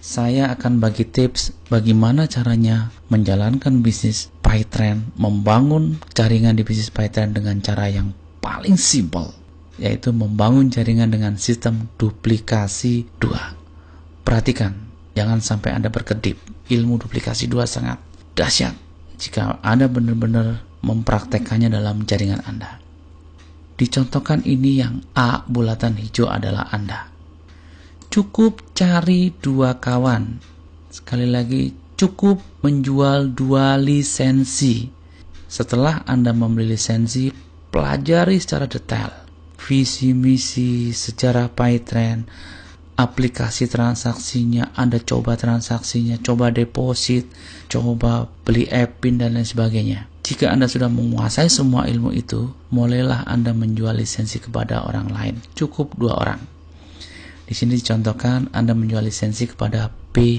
saya akan bagi tips bagaimana caranya menjalankan bisnis Pytrend, membangun jaringan di bisnis Pytrend dengan cara yang paling simple, yaitu membangun jaringan dengan sistem duplikasi dua. Perhatikan, jangan sampai Anda berkedip. Ilmu duplikasi dua sangat dahsyat jika Anda benar-benar mempraktekkannya dalam jaringan Anda. Dicontohkan ini yang A bulatan hijau adalah Anda cukup cari dua kawan. Sekali lagi, cukup menjual dua lisensi. Setelah Anda membeli lisensi, pelajari secara detail visi misi, sejarah Paytrend, aplikasi transaksinya, Anda coba transaksinya, coba deposit, coba beli e-pin dan lain sebagainya. Jika Anda sudah menguasai semua ilmu itu, mulailah Anda menjual lisensi kepada orang lain. Cukup dua orang. Di sini dicontohkan Anda menjual lisensi kepada B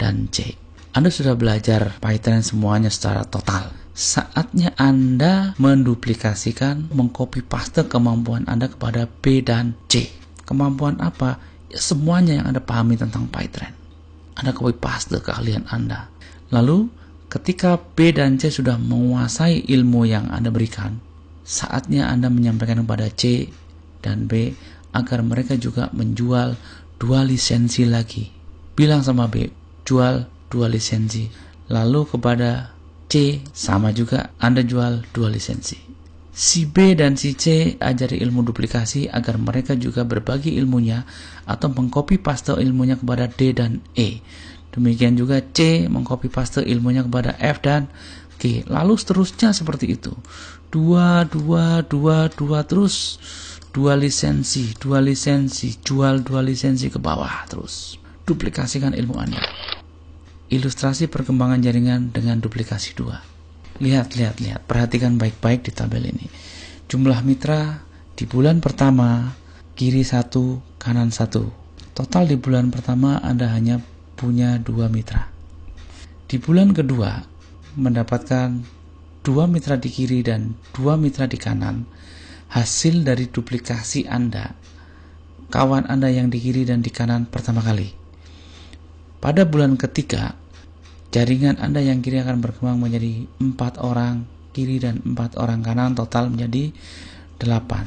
dan C. Anda sudah belajar Python semuanya secara total. Saatnya Anda menduplikasikan, mengcopy paste kemampuan Anda kepada B dan C. Kemampuan apa? Ya, semuanya yang Anda pahami tentang Python. Anda copy paste keahlian Anda. Lalu, ketika B dan C sudah menguasai ilmu yang Anda berikan, saatnya Anda menyampaikan kepada C dan B agar mereka juga menjual dua lisensi lagi. Bilang sama B, jual dua lisensi. Lalu kepada C, sama juga Anda jual dua lisensi. Si B dan si C ajari ilmu duplikasi agar mereka juga berbagi ilmunya atau mengcopy paste ilmunya kepada D dan E. Demikian juga C mengcopy paste ilmunya kepada F dan G. Lalu seterusnya seperti itu. Dua, dua, dua, dua terus dua lisensi, dua lisensi, jual dua lisensi ke bawah terus. Duplikasikan ilmu Anda. Ilustrasi perkembangan jaringan dengan duplikasi dua. Lihat, lihat, lihat. Perhatikan baik-baik di tabel ini. Jumlah mitra di bulan pertama kiri satu, kanan satu. Total di bulan pertama Anda hanya punya dua mitra. Di bulan kedua mendapatkan dua mitra di kiri dan dua mitra di kanan hasil dari duplikasi Anda, kawan Anda yang di kiri dan di kanan pertama kali. Pada bulan ketiga, jaringan Anda yang kiri akan berkembang menjadi empat orang kiri dan empat orang kanan total menjadi delapan.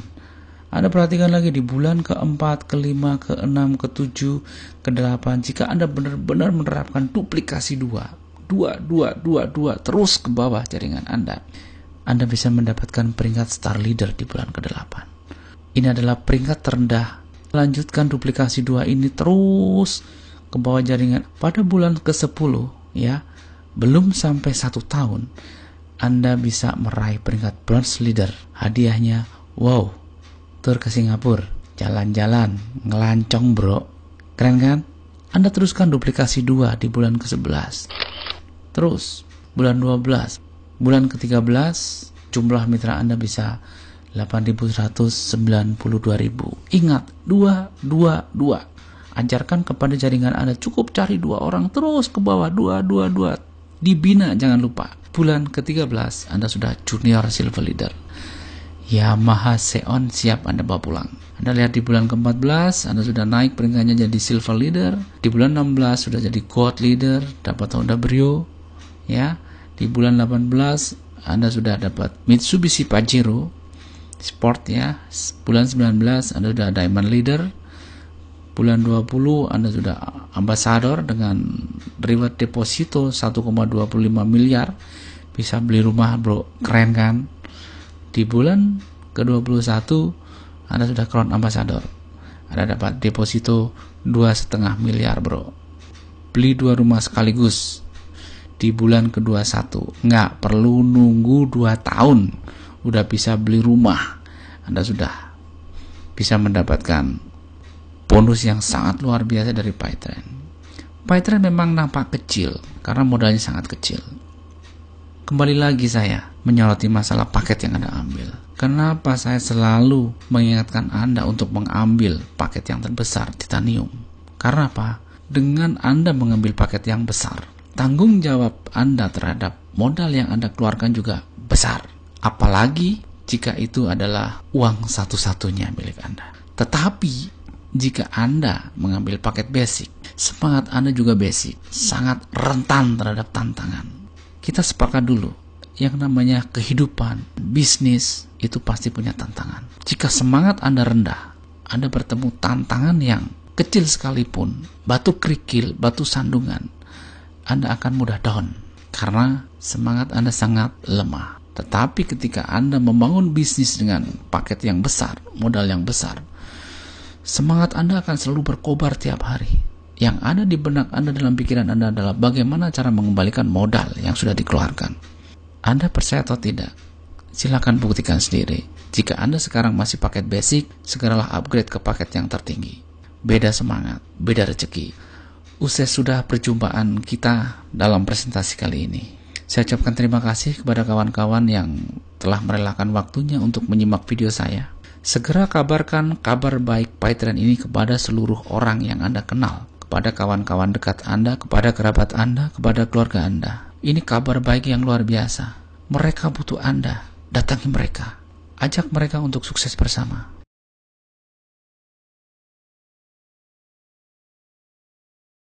Anda perhatikan lagi di bulan keempat, kelima, keenam, ketujuh, kedelapan. Jika Anda benar-benar menerapkan duplikasi dua, dua, dua, dua, dua terus ke bawah jaringan Anda, anda bisa mendapatkan peringkat star leader di bulan ke-8. Ini adalah peringkat terendah. Lanjutkan duplikasi dua ini terus ke bawah jaringan. Pada bulan ke-10 ya, belum sampai satu tahun, Anda bisa meraih peringkat bronze leader. Hadiahnya, wow, tur ke Singapura, jalan-jalan, ngelancong bro. Keren kan? Anda teruskan duplikasi dua di bulan ke-11. Terus, bulan 12, bulan ke-13 jumlah mitra Anda bisa 8.192.000 ingat 222 ajarkan kepada jaringan Anda cukup cari dua orang terus ke bawah 222 dibina jangan lupa bulan ke-13 Anda sudah junior silver leader Yamaha Seon siap Anda bawa pulang. Anda lihat di bulan ke-14 Anda sudah naik peringkatnya jadi silver leader, di bulan 16 sudah jadi gold leader, dapat Honda Brio, ya di bulan 18 Anda sudah dapat Mitsubishi Pajero Sport ya bulan 19 Anda sudah Diamond Leader bulan 20 Anda sudah Ambassador dengan reward deposito 1,25 miliar bisa beli rumah bro keren kan di bulan ke-21 Anda sudah crown ambassador Anda dapat deposito 2,5 miliar bro beli dua rumah sekaligus di bulan kedua satu Nggak perlu nunggu dua tahun udah bisa beli rumah. Anda sudah bisa mendapatkan bonus yang sangat luar biasa dari Paytrain. Paytrain memang nampak kecil karena modalnya sangat kecil. Kembali lagi saya menyoroti masalah paket yang Anda ambil. Kenapa saya selalu mengingatkan Anda untuk mengambil paket yang terbesar, titanium? Karena apa? Dengan Anda mengambil paket yang besar, tanggung jawab Anda terhadap modal yang Anda keluarkan juga besar. Apalagi jika itu adalah uang satu-satunya milik Anda. Tetapi jika Anda mengambil paket basic, semangat Anda juga basic, sangat rentan terhadap tantangan. Kita sepakat dulu, yang namanya kehidupan, bisnis, itu pasti punya tantangan. Jika semangat Anda rendah, Anda bertemu tantangan yang kecil sekalipun, batu kerikil, batu sandungan, anda akan mudah down karena semangat Anda sangat lemah. Tetapi ketika Anda membangun bisnis dengan paket yang besar, modal yang besar, semangat Anda akan selalu berkobar tiap hari. Yang ada di benak Anda dalam pikiran Anda adalah bagaimana cara mengembalikan modal yang sudah dikeluarkan. Anda percaya atau tidak? Silakan buktikan sendiri. Jika Anda sekarang masih paket basic, segeralah upgrade ke paket yang tertinggi. Beda semangat, beda rezeki usai sudah perjumpaan kita dalam presentasi kali ini. Saya ucapkan terima kasih kepada kawan-kawan yang telah merelakan waktunya untuk menyimak video saya. Segera kabarkan kabar baik Patreon ini kepada seluruh orang yang Anda kenal, kepada kawan-kawan dekat Anda, kepada kerabat Anda, kepada keluarga Anda. Ini kabar baik yang luar biasa. Mereka butuh Anda. Datangi mereka. Ajak mereka untuk sukses bersama.